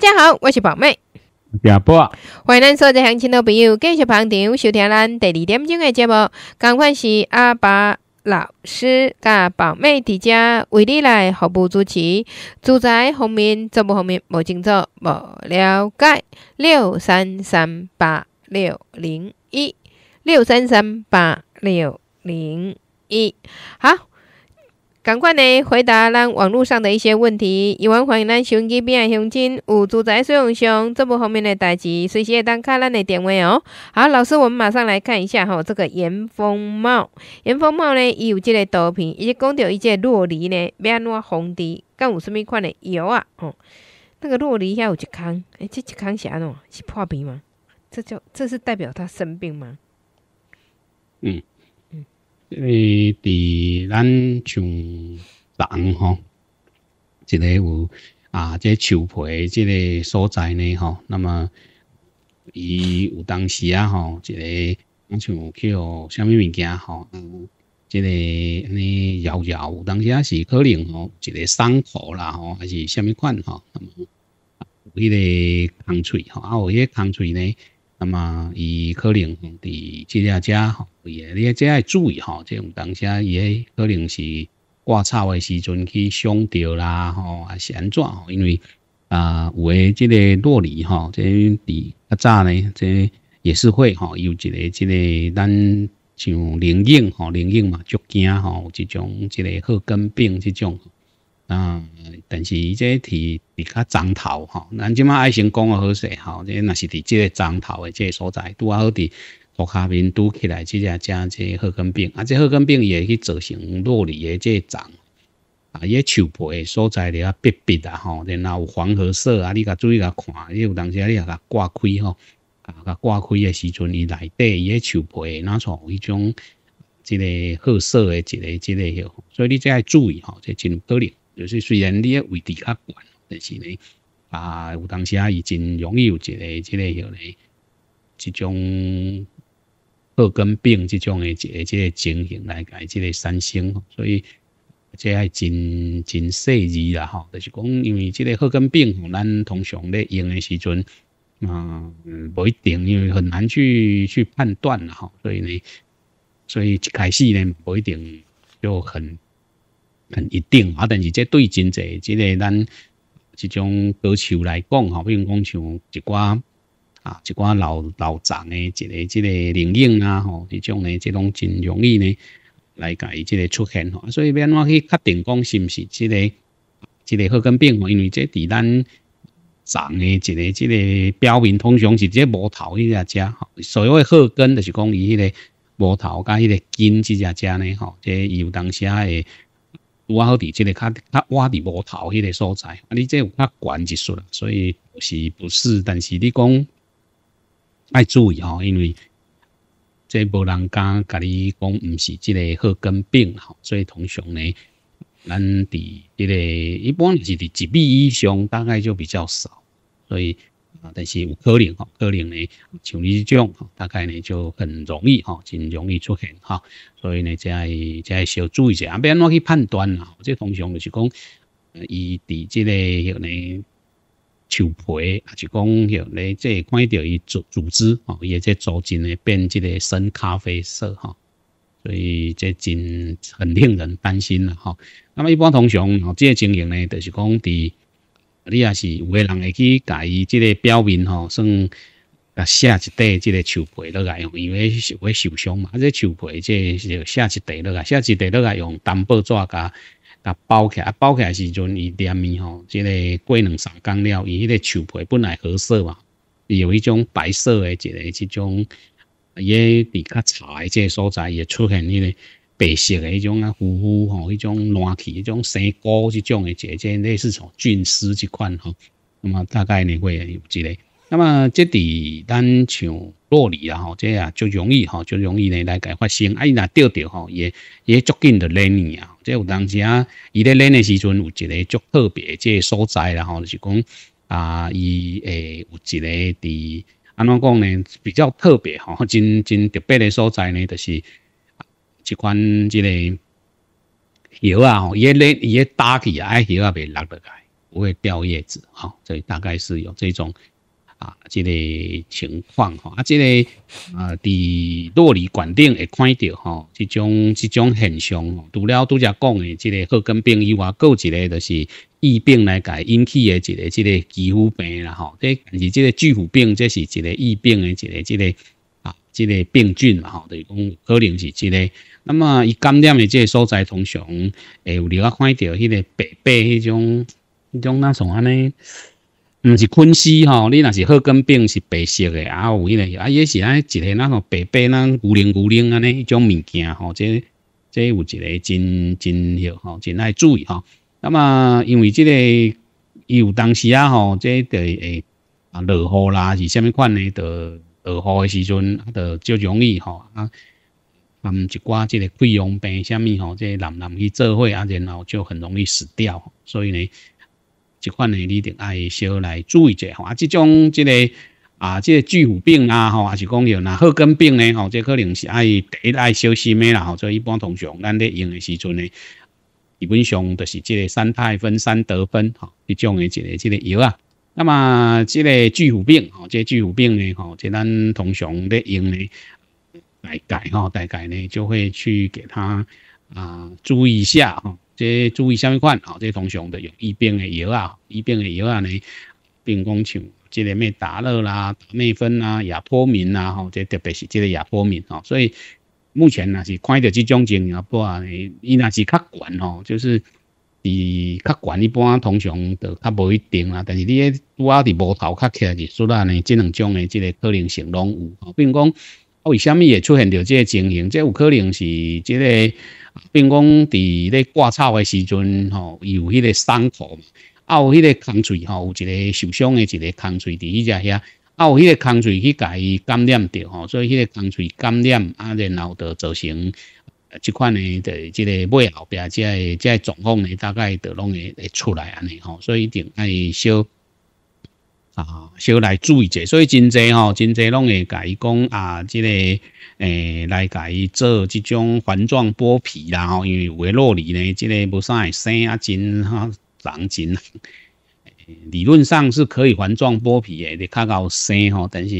大家好，我是宝妹，波，欢迎来收听乡亲的朋友继续捧场收听咱第二点钟的节目。赶快是阿爸老师甲宝妹伫这为你来服务主持，住宅方面、做播方面无清楚、无了解。六三三八六零一，六三三八六零一，好。赶快呢回答咱网络上的一些问题，有问欢迎咱手机边的乡亲有住宅使用上，这部方面的代志随时会打卡咱的电话哦。好，老师，我们马上来看一下哈，这个严风帽，严风帽呢伊有这个片，伊以讲到伊这个洛梨呢变怎红的，干有十物款的油啊哦，那个洛梨遐有一坑，哎，这这坑安怎？是破皮吗？这叫这是代表他生病吗？嗯。诶，伫咱像人吼，一个有啊，即树皮培即个所在呢吼。那么，伊有当时啊吼，一个像像去哦，虾米物件吼，即个安尼摇摇，有当时啊是可能吼，一个伤口啦吼，还是虾米款吼，那么，有迄个空水吼，啊，有迄个空水呢。那么，伊可能伫即只只吼，你也要注意吼。即种当下，伊可能是刮草诶时阵去伤着啦吼，啊安怎吼，因为啊有诶，即个落泥吼，即伫较早呢，即也是会吼，有一个即个咱像灵应吼，灵应嘛，足惊吼，即种即个贺根病即种。嗯，但是伊即个地比较长头哈，咱即卖爱先讲个好势哈，即个那是伫即个长头个即个所在，拄好伫树下面拄起来，即只正即褐根病，啊，即褐根病也去做成落里也即长，啊，伊个树皮个所在了啊，变变啊吼，然后黄褐色啊，你个注意甲看，你有当时你个挂开吼，啊，挂开个时阵伊内底伊个树皮那从一种即个褐色个，即个即个哟，所以你最爱注意吼，即真可怜。就是虽然你咧位置较悬，但是呢，啊，有当时啊，伊真容易有一个即个叫咧，一种二根病即种的即个情形来改这个三星，所以这系真真细致啦吼。就是讲，因为这个贺根病，咱通常咧用的时阵，嗯，不一定，因为很难去去判断啦吼，所以呢，所以一开始呢，不一定就很。肯定啊！但是即对真济，即个咱即种果树来讲吼，比如讲像一寡啊一寡老老长的，即个即个灵影啊吼，即种呢即种真容易呢来甲伊即个出现吼，所以变我去确定讲是毋是即个即个后根病吼，因为即伫咱长的一个即个表面通常是即木头迄只只，所谓话后根就是讲伊迄个木头甲迄个根即只只呢吼，即有当时啊诶。我好伫即个较较啊，伫无头迄个所在，啊，你即有较悬一说啦，所以是不是？但是你讲爱注意吼，因为即无人敢甲你讲毋是即个好根病，吼，所以通常呢，咱伫迄个一般是伫一米以上，大概就比较少，所以。啊，但是有可能吼，可能呢像你这种，大概呢就很容易哈，真容易出现哈，所以呢，即系即系要注意一下，不然怎去判断啊？这通常就是讲，伊伫即个叫呢树皮，还是讲叫你即看到伊组组织哦，也在组织呢变即个深咖啡色哈，所以即真很令人担心啦哈。那么一般通常，即个经营呢，就是讲伫你也是有个人会去介意，即个表面吼，算下一块即个树皮落来，因为稍微受伤嘛。啊，即树皮即下一块落来，下一块落来用单薄纸甲甲包起，来，包起来时阵伊黏面吼，即个过两三天了，伊迄个树皮本来褐色嘛，有一种白色诶，一个即种也比较差，即所在也出现个。白色的那种啊，呼呼吼，那种暖气，那种生菇，这种的即即类似从菌丝即款吼。那么大概你会有几类。那么即伫咱像落里啊吼，即啊足容易吼，足容易呢来个发生。啊，伊若钓着吼，也也足紧的黏啊。即有当时啊，伊咧冷的时阵有一个足特别即所在啦吼，就是讲啊，伊诶有一个伫安怎讲呢？比较特别吼，真真特别的所在呢，就是。即款即个叶啊，吼，伊咧伊个打起啊，叶啊袂落落来，不会掉叶子哈。所以大概是有这种啊，即个情况吼，啊，即个啊，伫落里馆顶会看到哈，即种即种现象吼。除了拄则讲的即个褐根病以外，个一个就是疫病来改引起的一个即个皮肤病啦吼、即但是即个巨腐病，即是一个疫病的一个即个啊，即个病菌嘛吼，就是讲可能是即个。那么，伊感染的即个所在，通常，会有你啊，看到迄个白白迄种，迄种哪种安尼，唔是昆丝吼，你那是霍根病，是白色嘅，啊有迄个，啊，也是安一个那种白白那乌灵乌灵安尼一种物件吼，即即有一个真真要吼，真爱注意哈。那么，因为即个伊有当时啊吼，即得诶啊，落雨啦，是虾米款呢？得落雨的时阵，得较容易吼啊。啊，一挂即个溃疡病、什么吼，即个男去做伙啊，然后就很容易死掉。所以呢，即款呢，你得爱少来注意者吼。啊，即种即个啊，即个巨腐病啊，吼，还是讲有那后根病呢吼，即可能是爱第一爱小心的啦。所以一般通常咱咧用的时阵呢，基本上都是即个三肽分三得分吼，即种的这个即个药啊。那么即个巨腐病吼，即巨腐病呢吼，即咱通常咧用的。来改吼，来改呢，就会去给他啊注意一下哈，即注意一下款啊，即通常的有疫病的药啊，疫病的药啊呢，并讲像即个咩达乐啦、达内芬啦、亚泼敏啦，吼，即特别是即个亚泼敏吼，所以目前呐是看到即种症啊不啊，伊那是较悬吼，就是比较悬，一般通常都较无一定啦，但是你一拄啊伫无头较起，来，虽然呢即两种的即个可能性拢有，并讲。为虾米也出现着这情形？这有可能是即个，比如讲伫咧割草诶时阵吼，有迄个伤口嘛，啊有迄个空水吼，有一个受伤诶一个空水伫伊只遐，啊有迄个空水去甲伊感染着吼，所以迄个空水感染，啊然后就造成即款诶，即个尾后边即个即个状况咧，大概都拢会会出来安尼吼，所以一定爱小啊，小来注意者，所以真侪吼，真侪拢会甲伊讲啊，即个诶来甲伊做即种环状剥皮啦吼，因为维洛里呢，即个无啥生啊，真长真，理论上是可以环状剥皮诶，你较贤生吼，但是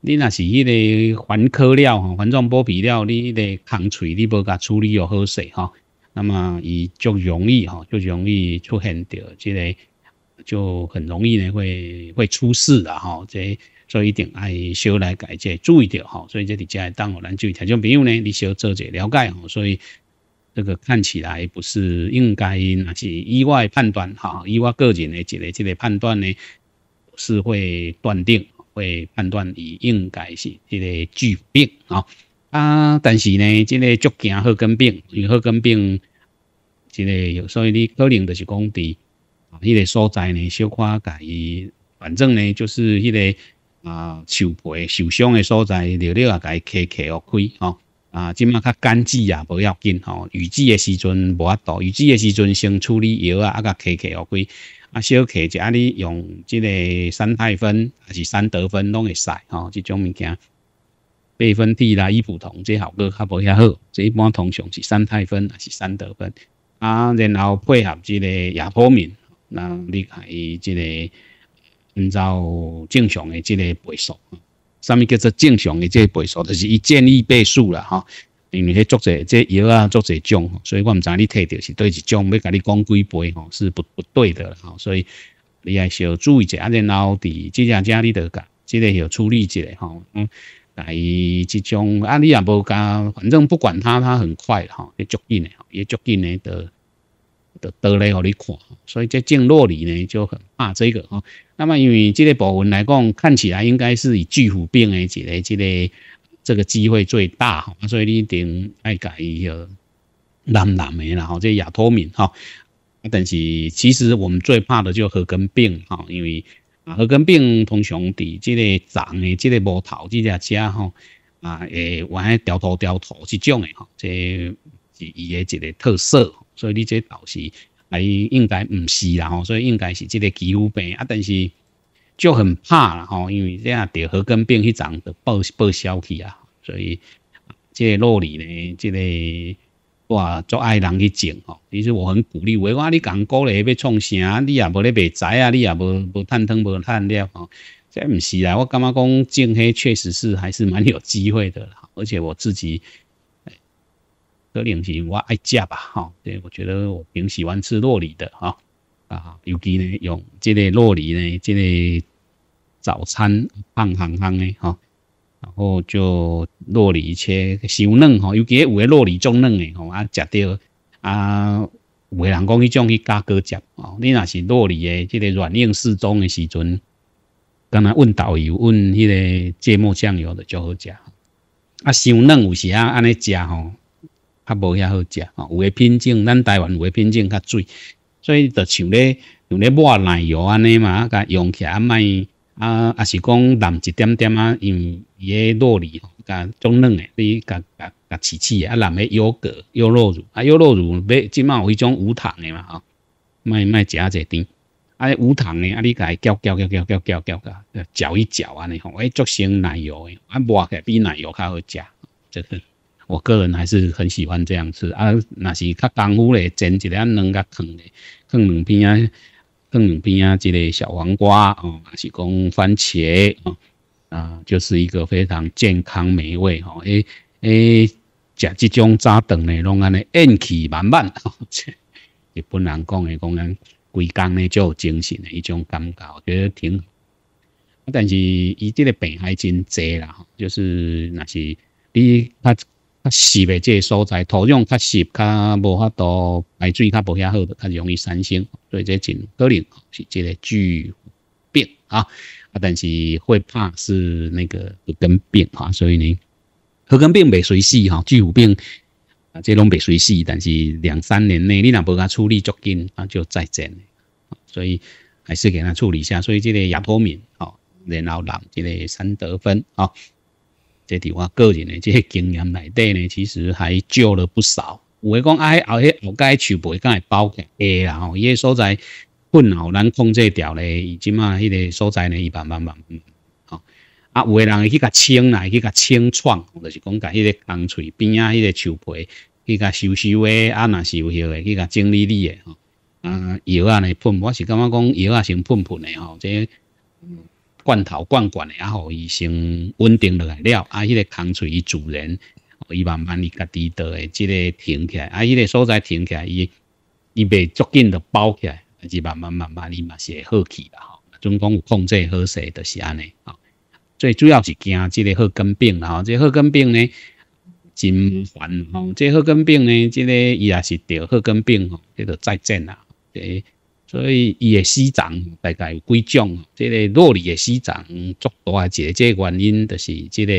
你若是迄个环科料吼，环状剥皮料，你迄个空喙你无甲处理又好势吼，那么伊就容易吼，就容易出现着即个。就很容易呢，会会出事的哈，这所以一定爱修来改，这注意点哈。所以这里家当偶然注意点，就比如呢，你需要做些了解哈。所以这个看起来不是应该，那是意外判断哈，意外个人的一个一个判断呢，是会断定会判断你应该是这个疾病啊。啊，但是呢，这个足惊后根病，后根病这个，有，所以你可能就是讲的。迄个所在呢，小可改伊，反正呢就是迄个啊受皮受伤的所在，你你啊改揩切哦开吼。啊，即马较干季啊不要紧吼，雨季的时阵无啊度，雨季的时阵先处理药啊啊甲切切哦开。啊小揩就安尼用即个三肽酚还是三德酚拢会使哈，即种物件，贝分替啦伊不同，即效果较不遐好，即一般通常是三肽酚还是三德酚，啊，然后配合即个亚扑敏。那你看伊即个按照正常的即个倍数，啥物叫做正常的即个倍数，就是一建议倍数啦，哈。因为作者即药啊，作者种，所以我毋知你摕到是对一种，要甲你讲几倍吼，是不不对的啦。所以你还是要注意一下，然后伫即件家里头甲即个要处理一下，嗯，但伊即种啊，你也无敢，反正不管他，他很快哈，也足紧的，也足紧的得。得得来给你看所以这静落里呢就很怕这个吼。那么因为这个部分来讲，看起来应该是以巨腐病的这个、这个这个机会最大吼，所以你一定爱改伊个难难的啦吼。这亚托敏哈，但是其实我们最怕的就河根病哈，因为河根病通常伫这个长的这个木头即只只吼啊，诶，歪掉头掉头这种的吼，这是伊诶一个特色。所以你这倒是还应该唔是啦吼，所以应该是这个皮肤病啊，但是就很怕啦吼，因为这样得核根病去长就报报销去啊，所以这老里呢，这个哇做爱人去种吼，其实我很鼓励话，我你讲过来要创啥，你也无咧白栽啊，你也无无探疼无探了吼，这唔是啦，我感觉讲种黑确实是还是蛮有机会的，啦，而且我自己。可能是我爱食吧，哈，对，我觉得我挺喜欢吃糯米的，哈，啊，尤其呢用这个糯米呢，这个早餐胖夯夯的，哈，然后就糯米切鲜嫩，哈，尤其有的糯米中嫩的，吼，啊，食着，啊，有的人讲迄种去加果汁，哦，你若是糯米的这个软硬适中的时阵，干呐，蘸豆油、蘸迄个芥末酱油的就好食，啊，鲜嫩有时啊安尼食，吼。较无遐好食，吼，有诶品种，咱台湾有诶品种较水，所以着像咧像咧抹奶油安尼嘛，甲用起啊卖啊也是讲淋一点点啊，用伊个糯米吼，甲种嫩诶，你甲甲甲试试啊，啊，用个腰果，腰 u 乳啊，腰 o 乳 u 即卖有迄种无糖诶嘛，吼，卖卖食者甜，啊，无糖诶，啊，你甲搅搅搅搅搅搅搅，搅搅一搅安尼吼，会做成奶油诶，啊，抹起比奶油较好食，就是。我个人还是很喜欢这样吃啊！那是较功夫嘞，煎一两，弄个坑嘞，坑两边啊，坑两边啊，这个小黄瓜哦，是讲番茄啊，啊，就是一个非常健康美味哦。哎诶，食这种早顿嘞，拢安尼元气满满哦，切，日本人讲的讲安，规工嘞就有精神的一种感觉，我觉得挺。但是伊这个病还真济啦，就是那是你较较湿的这所在土壤，较湿，它无法度排水，较不遐好的，它容易产生，所以这真可能是这个巨病啊！啊，但是会怕是那个核根病啊，所以呢，核根病未随死哈，巨病啊，这拢未随死，但是两三年内你若不加处理足紧，啊，就再见了。所以还是给他处理一下，所以这个叶托面啊，然后让这个三得分啊。即伫我个人的这个经验内底呢，其实还少了不少。有诶讲爱后下后街树皮敢会包起来啦吼，伊所在分哦咱控制掉咧，伊即嘛迄个所在呢，慢慢般般。好啊，有诶人去甲清来，去甲清创，就是讲甲迄个干喙边啊迄个树皮去甲修修诶，啊若是有迄个去甲整理理诶吼。啊药啊呢喷，我是感觉讲药啊成喷喷诶吼，即。罐头罐罐的，然后伊先稳定落来来，啊，迄个空脆伊主人，伊慢慢伊家己倒诶，即个停起来，啊，迄个所在停起来，伊伊袂足紧的包起来，啊，是慢慢慢慢伊嘛是会好起啦吼，总共有控制好势就是安尼吼。最主要是惊即个后根病啦吼，即后根病呢真烦吼，即后根病呢，即个伊也是得后根病吼，叫做再症啦，对。所以伊个死疹大概有几种，即个落里个死疹足大啊，一个即个原因就是即个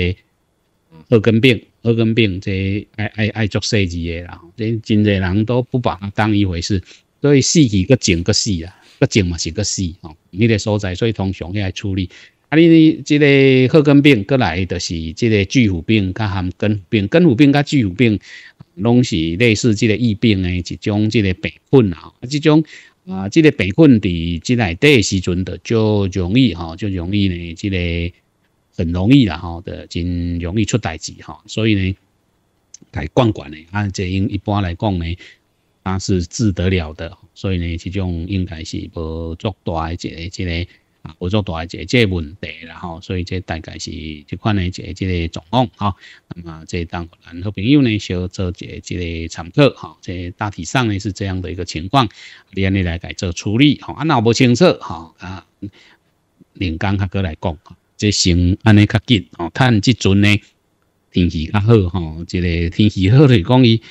二根病、二根病即爱爱爱足细字个啦。人真侪人都不把它当一回事，所以死去个症个死啊，个症嘛是个死哦。你个所在所以通常要处理。啊，你即个二根病过来就是即个巨腐病，甲含根病、根腐病、甲巨腐病，拢是类似即个疫病诶一种即个病菌啊，即种。啊，这个病菌伫即内底时阵，就容易哈，就容易呢，这个很容易啦哈的，真容易出代志哈。所以呢，来管管按、啊，这应一般来讲呢，它是治得了的，所以呢，这种应该是无足大一个这个。啊，有做大一即这问题，然后所以这大概是这款诶，一这个状况哈。那么这当然好朋友呢，小做一这个参考哈。这大体上呢是这样的一个情况，你安尼来改做处理哈，啊，那不清楚哈啊。林刚哥哥来讲，这先安尼较紧哦，看即阵呢天气较好哈，这个天气好就讲伊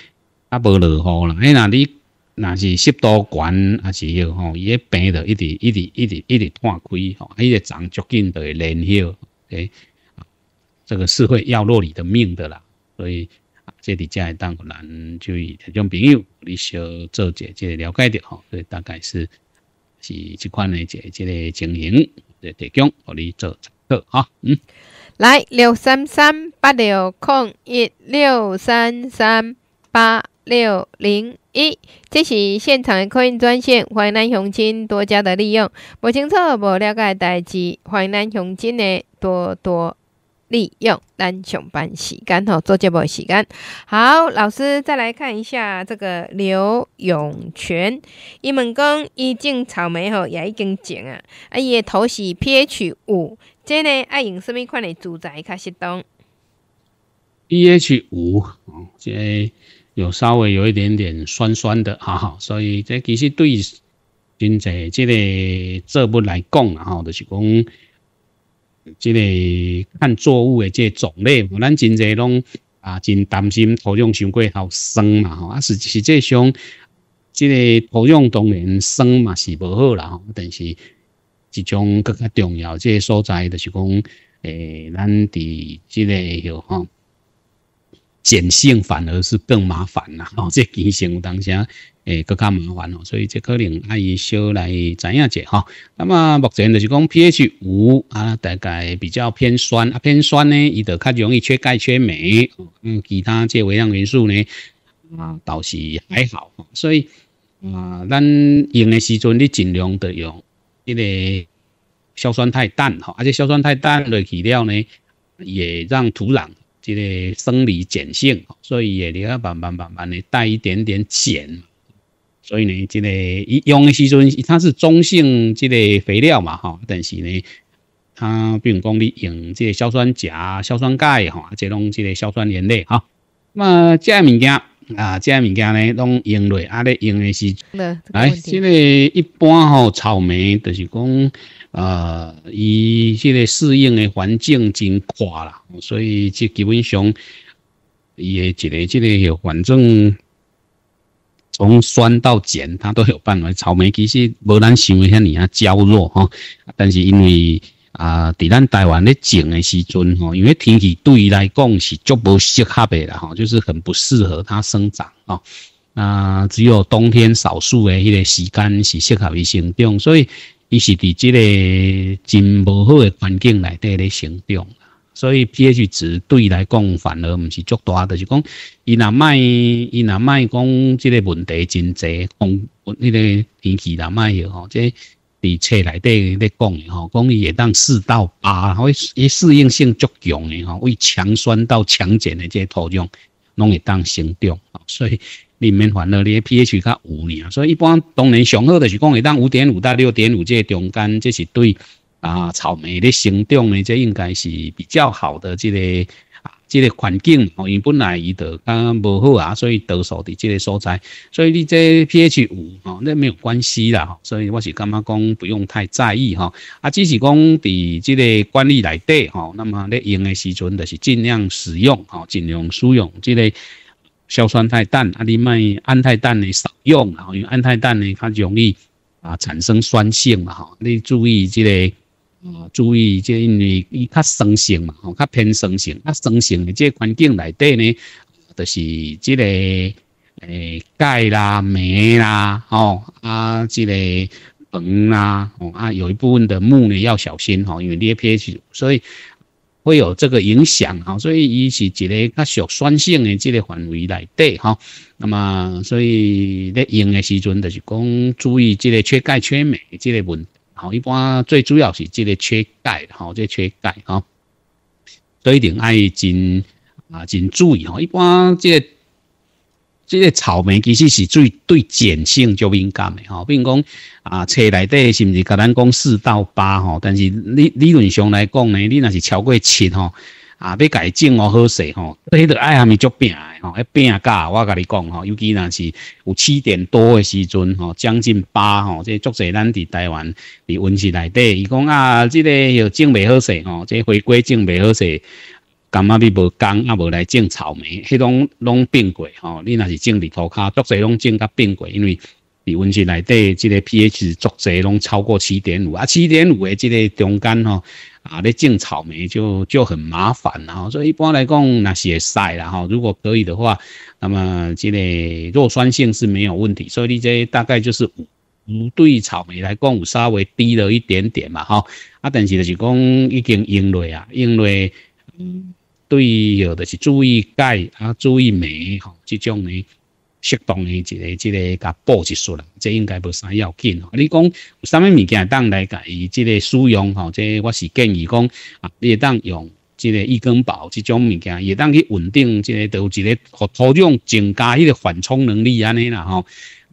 较无落雨啦。哎，那你？那是湿度高，还是要吼？伊个病的一直一直一直一直断开吼，伊个长足筋都会连诶、哎，这个是会要了你的命的啦。所以啊，这里讲一当，可人就以这种朋友，你小做解，就了解掉。所以大概是是这款的这这个情形，的提供给你做参考哈。嗯，来六三三八六空一六三三八六零。一，这是现场的客运专线，欢迎咱雄亲多加的利用。不清楚、不了解代志，欢迎咱雄亲的多多利用咱上班时间吼，做节目时间。好，老师再来看一下这个刘永泉，伊问讲伊种草莓吼也已经种啊，啊，伊的土是 p h 五，这呢爱用什么款的住宅较适当 p h 五，这。有稍微有一点点酸酸的，哈哈，所以这其实对真侪这个作物来讲啊，就是讲这个看作物的这种类，咱真侪拢啊真担心土壤伤过透酸嘛，吼啊，是实际上这个土壤当然酸嘛是无好啦，吼，但是一种更加重要这个所在就是讲，诶，咱伫这个，吼。碱性反而是更麻烦啦，哦，这碱性当下，诶，搁较麻烦哦，所以这可能要伊少来知影者哈。那么目前就是讲 pH 五啊，大概比较偏酸，啊偏酸呢，伊就较容易缺钙、缺镁，嗯，其他这微量元素呢，啊，倒是还好。所以啊，咱用的时阵，你尽量的用一个硝酸太氮哈，而且硝酸太氮了，肥料呢，也让土壤。即个生理碱性，所以也你要慢慢慢慢的带一点点碱。所以呢，即个用的时阵，它是中性即个肥料嘛，哈。但是呢，啊，比如讲你用即个硝酸钾、硝酸钙，哈，即种即个硝酸盐类，哈。那么这物件。啊，这物件咧拢用落，啊咧用的是，来，这个一般吼草莓，就是讲，呃，伊这个适应的环境真广啦，所以即基本上，伊的一个这个，反正从酸到碱，它都有办法。草莓其实无咱想的遐尼啊娇弱哈，但是因为。啊，伫咱台湾咧种诶时阵吼，因为天气对伊来讲是足无适合诶啦吼，就是很不适合它生长吼。啊，只有冬天少数诶迄个时间是适合伊生长，所以伊是伫即个真无好诶环境内底咧生长，所以 pH 值对来讲反而毋是足大，就是讲伊若卖，伊若卖讲即个问题真侪，风，迄个天气若卖迄吼，即。伫册内底咧讲诶吼，讲伊会当四到八，吼伊适应性足强诶吼，为强酸到强碱诶即个土壤，拢会当生长啊。所以里面烦恼哩，pH 它五哩啊。所以一般当然上好的是讲会当五点五到六点五即个中间，这是对啊草莓的生长呢，这应该是比较好的这个。即个环境，哦，因本来伊度，啊，无好啊，所以倒數伫即个所在，所以你即个 pH 五，哦，那没有关系啦，所以我是感觉讲不用太在意，哈，啊，只是讲伫即个管理内底，哈，那么你用的时阵就是尽量使用，哦，尽量使用即个。硝酸钛氮，啊，你卖氨钛氮你少用，哦，因为氨钛氮呢，它容易啊产生酸性嘛，哈，你注意即个啊，注意，即因为伊较酸性嘛，吼，较偏酸性，较酸性的即个环境内底呢，就是即个诶钙啦、镁啦，吼啊，即个硼啦，吼啊，有一部分的木呢要小心，吼，因为你 pH，所以会有这个影响，吼，所以伊是一个较弱酸性的即个范围内底，哈，那么所以咧用的时阵，就是讲注意即个缺钙、缺镁即个问。题。好，一般最主要是即个缺钙，吼，即个缺钙，吼，所以一定爱真啊真注意，吼，一般即个即个草莓其实是最对碱性较敏感的，吼，比如讲啊，册内底是毋是甲咱讲四到八，吼，但是理理论上来讲呢，你若是超过七，吼。啊，要改种哦，好势吼，所以要爱安尼足饼诶吼，一饼甲我甲你讲吼，尤其若是有七点多诶时阵吼，将近八吼，这足势咱伫台湾伫温室内底，伊讲啊，即个要种袂好势吼，这回归种袂好势，感觉你无工啊，无来种草莓，迄种拢变过吼，你若是种伫涂骹，足势拢种甲变过，因为伫温室内底，即个 p h 足侪拢超过七点五，啊，七点五诶，即个中间吼。啊，你种草莓就就很麻烦啦，所以一般来讲那些晒啦哈，如果可以的话，那么这个弱酸性是没有问题。所以你这大概就是五对草莓来讲，稍微低了一点点嘛哈。啊，但是就是讲已经用为啊，因嗯，对有的是注意钙啊，注意镁哈，这种呢。适当的一个即个甲補植術啦，即应该无啥要紧。你讲有什物物件当来加佢即个使用，吼，即我是建议讲啊，亦当用即个易根宝即种物件，亦当去稳定即係，一个互土壤增加迄个缓冲能力安尼啦，吼。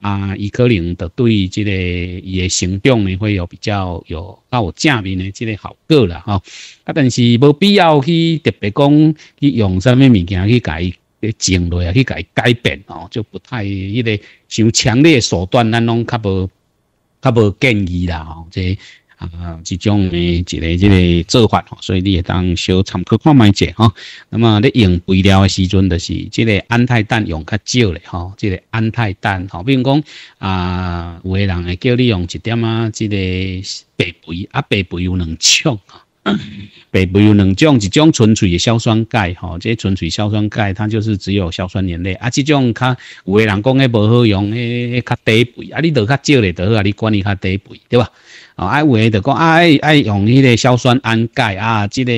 啊，伊可能就对即个伊嘅成长咧，有比较有较有正面的即个效果啦，吼。啊，但是无必要去特别讲去用什物物件去改。个静落去去改改变哦，就不太迄个像强烈手段，咱拢较无较无建议啦吼。即啊，这种诶一个即个做法吼，所以你也当小参考看卖者吼。那么你用肥料诶时阵，就是即个安泰氮用较少咧吼。即个铵态氮，好比讲啊，有诶人会叫你用一点啊，即个白肥啊，白肥有两枪啊。肥 肥有两种，一种纯粹嘅硝酸钙吼，即纯粹硝酸钙，它就是只有硝酸盐类。啊，即种较有诶人讲诶无好用，诶较低肥。啊，你落较少咧就好啊，你管理较低肥，对吧？哦，爱有诶就讲爱爱用迄个硝酸铵钙啊，即个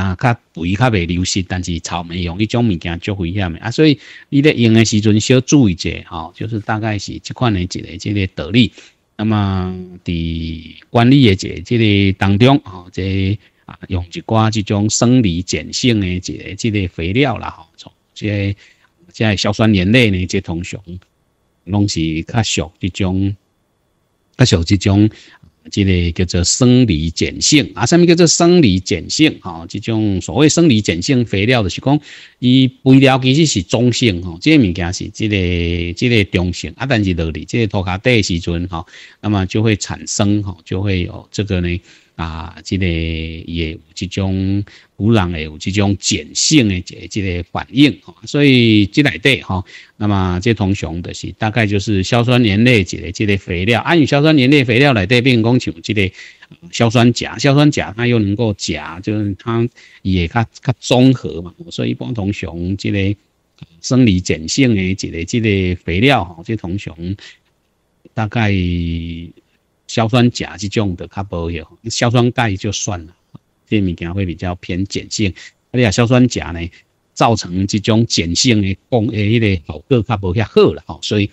啊较肥较未流失，但是草莓用伊种物件足危险诶啊，所以你咧用诶时阵小注意者吼，就是大概是即款诶一个即个道理。那么在管理的这个当中，哈，这啊用一寡这种生理碱性的这个个肥料啦，哈，从这这硝酸盐类呢，这通常拢是较熟这种，较熟这种。即个叫做生理碱性，啊，什么叫做生理碱性？吼，即种所谓生理碱性肥料就是讲，伊肥料其实是中性，吼，即个物件是即个即个中性，啊，但是落地即个土卡底时阵，吼，那么就会产生，吼，就会有这个呢。啊，即个也有这种污染，也有这种碱性的即个即个反应哈。所以即里底哈，那么这同熊的是大概就是硝酸盐类即个即个肥料，按硝酸盐类肥料来对变工厂即个硝酸钾，硝酸钾它又能够钾，就是它也较较综合嘛。所以一般同熊即个生理碱性的即个即个肥料哈，这同熊大概。硝酸钾这种的较无效，硝酸钙就算了，这物件会比较偏碱性。阿你啊，硝酸钾呢，造成这种碱性的工诶迄个效果较无遐好了吼。所以，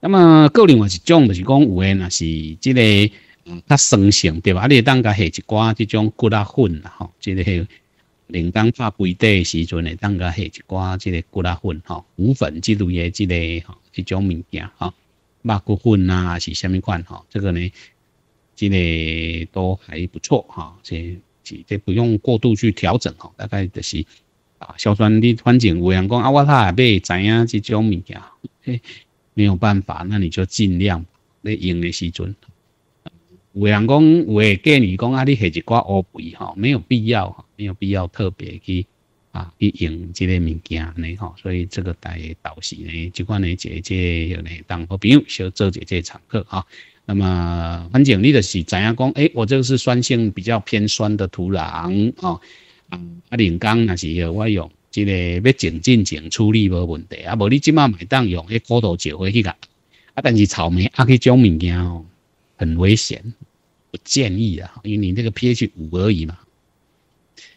那么个另外一种就是讲有诶，那是即个嗯较酸性对吧？阿你当个下一寡这种骨啊粉啦吼，即个是当港规肥底时阵诶，当个下一寡即个骨啊粉吼，骨粉之类嘢，即个吼，即种物件吼，肉骨粉啊是虾米款吼？这个呢？即个都还不错哈，这这这不用过度去调整吼，大概就是啊，硝酸的环境，有人讲啊，我他也袂知影即种物件，没有办法，那你就尽量咧用的时阵，人讲有诶建议讲啊，你下一挂乌肥哈，没有必要哈，没有必要特别去啊去用即个物件呢吼，所以这个大家倒是呢，即款咧，即即相当好朋友，少做姐这参考啊。那么很简单的，是怎样讲？哎，我这个是酸性比较偏酸的土壤哦，啊，啊，磷钢那是有外用，即个要静静静处理无问题，啊，无你即马买当用，去过度石回去噶，啊，但是草莓啊，去种物件哦，很危险，不建议啊，因为你那个 pH 五而已嘛，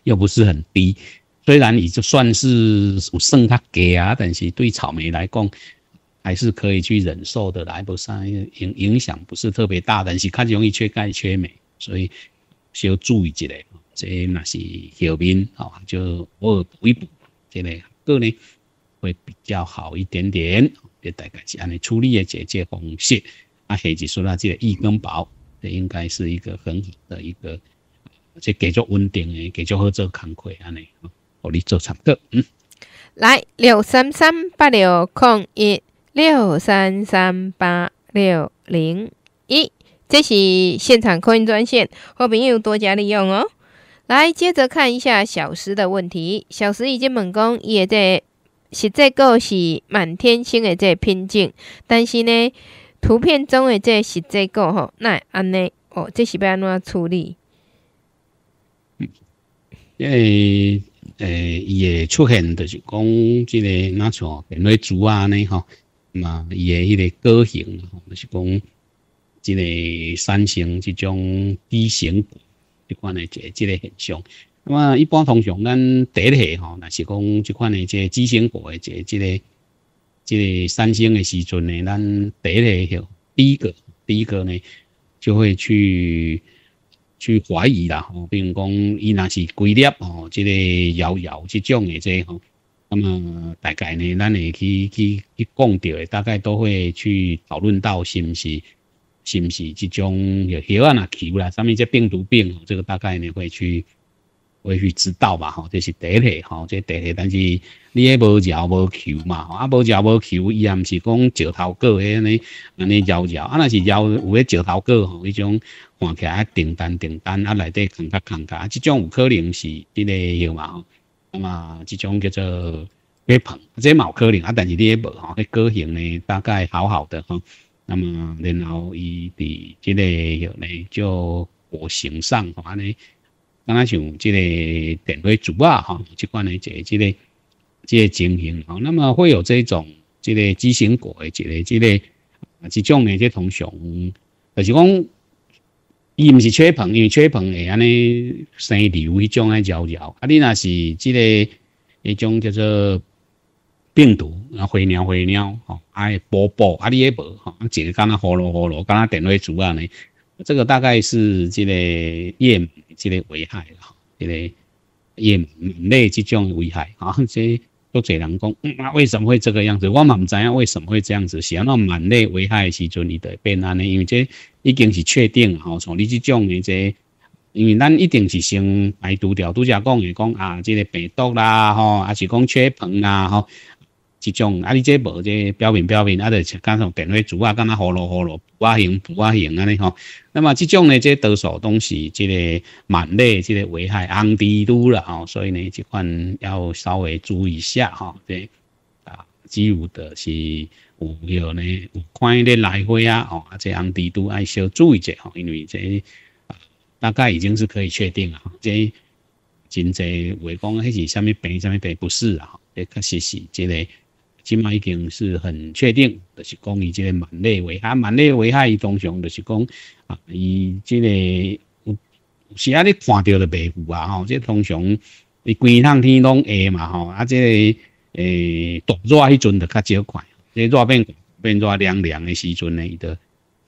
又不是很低，虽然你就算是有算较低啊，但是对草莓来讲。还是可以去忍受的，来不上影影响不是特别大，但是看容易缺钙、缺镁，所以需要注意一下。这那是后面哦，就偶尔补一补，这个个呢会比较好一点点。也大概是安尼处理的，解决方式。啊，黑是说那这个益根宝，这应该是一个很好的一个，这给做稳定的，给做合作，康亏安尼，我哩做差多，嗯。来六三三八六空一。六三三八六零一，这是现场扩音专线，后面又多加利用哦。来，接着看一下小时的问题。小时已经猛攻，也在实际个是满天星的这个瓶颈，但是呢，图片中的这个实际个吼，那安尼哦，这是要安怎处理？因为诶，也出现就是讲即个哪像扁为主啊呢哈。嘛，伊嘅一个个性就是讲即个三型即种畸形骨即款诶，即即个现象。那么一般通常咱第一下吼，那是讲即款诶即畸形骨诶，即即个即个三型诶时阵呢，咱第一下第一个第一个呢，就会去去怀疑啦，吼，比如讲伊那是龟裂吼，即个摇摇即种诶即吼。那么大概呢，咱会去去去讲到的，大概都会去讨论到是毋是，是毋是这种药啊、球啦，上面这病毒病这个大概呢会去会去知道吧？吼，这是第一，吼，这第一。但是你也无嚼无球嘛，啊，无嚼无球，伊也毋是讲石头诶安尼安尼嚼嚼，啊，那是嚼有迄石头果吼，迄种看起来订单订单啊，内底空壳空壳，啊，这种有可能是迄个药嘛？吼。嘛，这种叫做月碰，这冇可能啊！但是你也无吼，迄个型呢，大概好好的吼。那么，然后伊伫即个吼咧，叫果形上吼安尼，敢刚像即个点果主啊吼，即款呢，个即个即个情形吼。那么会有这种即个畸形果的即个即个，啊，即种呢，即通常，就是讲。伊毋是吹捧，因为吹捧会安尼生瘤迄种安胶胶。啊，你若是即个迄种叫做病毒，啊，花鸟花鸟，吼，哎，波波，啊，你也无吼，一个敢若呼噜呼噜，敢若电话主啊尼，这个大概是即个叶，即个危害啦，即个叶类即种危害啊，即。都侪人讲，那为什么会这个样子？我嘛唔知影为什么会这样子。虽然话满累危害时阵，伊得平安尼，因为这已经是确定吼。从你即种的这因为咱一定是先排除掉，拄则讲的讲啊，这个病毒啦吼，还是讲缺硼啊吼。这种啊，你这无这表面表面，啊，就加上电饭煮啊，干那糊罗糊罗，补啊型补啊型安尼吼。那么这种呢，这多数东西，这个蛮类这个危害昂低都了哦。所以呢，这款要稍微注意一下哈。这啊，只有的是有有呢，有快点来回啊哦，啊这昂低都爱少注意者哦，因为这啊大概已经是可以确定了这真侪话讲，那是什咪病什咪病不是啊？确实是这个。即码已经是很确定，就是讲伊即个蛮累危害，蛮累危害。伊通常就是讲啊，伊这个有时啊你看到就袂有啊吼，即通常伊规趟天拢下嘛吼，啊即个诶大热迄阵就较少看，即热变变热凉凉的时阵呢，伊就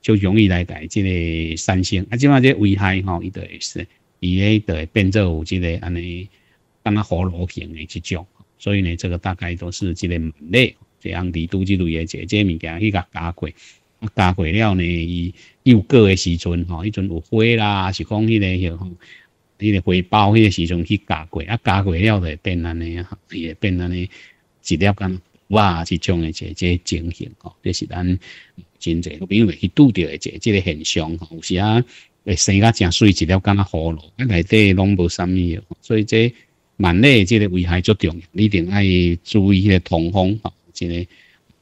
就容易来改即个散性啊，即码即危害吼，伊就也是伊诶就会变做有即个安尼敢若火炉型的这种。所以呢，这个大概都是这个门类、这样子拄这类的姐姐物件去加加过，加过了呢，伊幼个的时候吼，迄阵有花啦，是讲迄个吼，迄个花苞迄个时阵去加过，啊加过了就会变安尼啊，会变安尼，一粒干哇，即种的这姐情形吼，这是咱真侪个朋友去拄着的这这个现象吼，有时啊会生啊正水，一粒干啊葫芦，啊内底拢无啥物，所以这。蛮咧，即个危害足重，你一定要注意个通风，吼，即个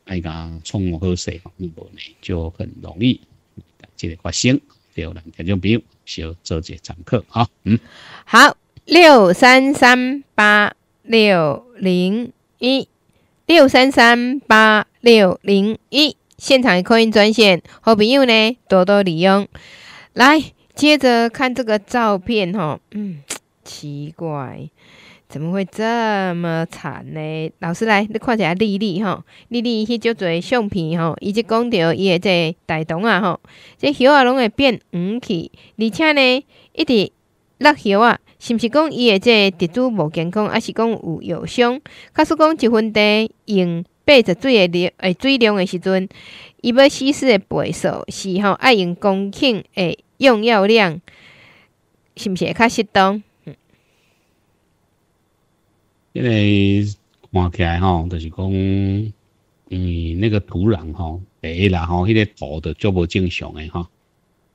爱甲宠物好势方就很容易即个发生。好了，听众朋友，先做者参考，哈，嗯，好，六三三八六零一，六三三八六零一，现场也客运专线，好朋友呢多多利用。来，接着看这个照片，哈，嗯，奇怪。怎么会这么惨呢？老师来，你看一下丽丽吼，丽丽去照侪相片吼，伊就讲到伊个这大同啊吼，这叶啊拢会变黄去，而且呢一直落叶啊，是毋是讲伊个这植株无健康，还是讲有药伤？假使讲一份地用八十水的量，诶，水量的时阵，伊要稀释的倍数是吼爱用公顷诶用药量，是毋是？会较适当。一个看起来吼，就是讲，嗯，那个土壤吼一啦吼，迄个土就足无正常诶哈。